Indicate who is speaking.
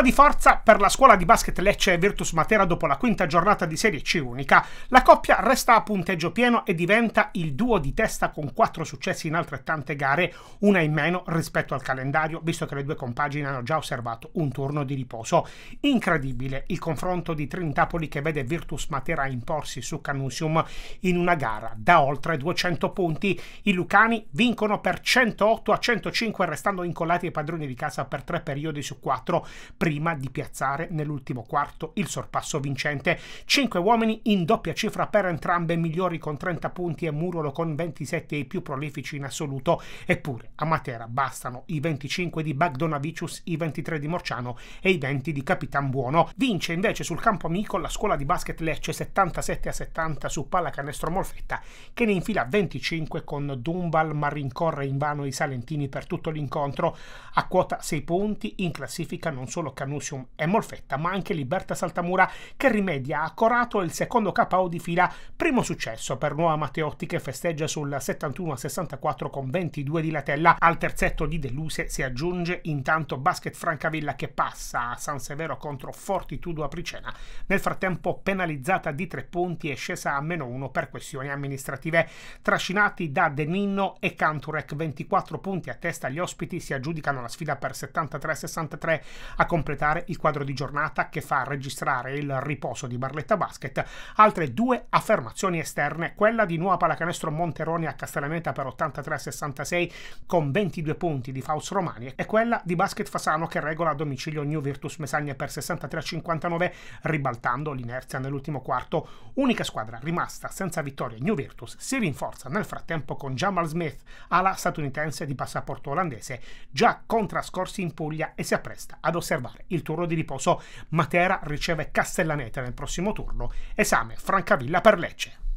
Speaker 1: prova di forza per la scuola di basket Lecce e Virtus Matera dopo la quinta giornata di Serie C unica. La coppia resta a punteggio pieno e diventa il duo di testa con quattro successi in altrettante gare, una in meno rispetto al calendario, visto che le due compagini hanno già osservato un turno di riposo. Incredibile il confronto di Trintapoli che vede Virtus Matera imporsi su Canusium in una gara da oltre 200 punti. I Lucani vincono per 108 a 105 restando incollati ai padroni di casa per tre periodi su quattro. Prima prima di piazzare nell'ultimo quarto il sorpasso vincente. 5 uomini in doppia cifra per entrambe, migliori con 30 punti e Murolo con 27 e i più prolifici in assoluto. Eppure a Matera bastano i 25 di Bagdonavicius, i 23 di Morciano e i 20 di Capitan Buono. Vince invece sul campo amico la scuola di basket Lecce 77 a 70 su pallacanestro Molfetta che ne infila 25 con Dumbal ma rincorre invano i Salentini per tutto l'incontro. A quota 6 punti in classifica non solo Canusium e Molfetta, ma anche Liberta Saltamura che rimedia a Corato il secondo KO di fila, primo successo per Nuova Matteotti che festeggia sul 71-64 con 22 di Latella. Al terzetto di Deluse si aggiunge intanto Basket Francavilla che passa a San Severo contro Fortitudo Apricena, nel frattempo penalizzata di 3 punti e scesa a meno 1 per questioni amministrative. Trascinati da De Ninno e Canturek, 24 punti a testa gli ospiti si aggiudicano la sfida per 73-63 a completare il quadro di giornata che fa registrare il riposo di Barletta Basket, altre due affermazioni esterne, quella di nuova pallacanestro Monteroni a Castellaneta per 83-66 con 22 punti di Faust Romani e quella di Basket Fasano che regola a domicilio New Virtus Mesagna per 63-59 ribaltando l'inerzia nell'ultimo quarto. Unica squadra rimasta senza vittoria New Virtus si rinforza nel frattempo con Jamal Smith alla statunitense di passaporto olandese già contrascorsi in Puglia e si appresta ad osservare effettuare il turno di riposo. Matera riceve Castellaneta nel prossimo turno, esame Francavilla per Lecce.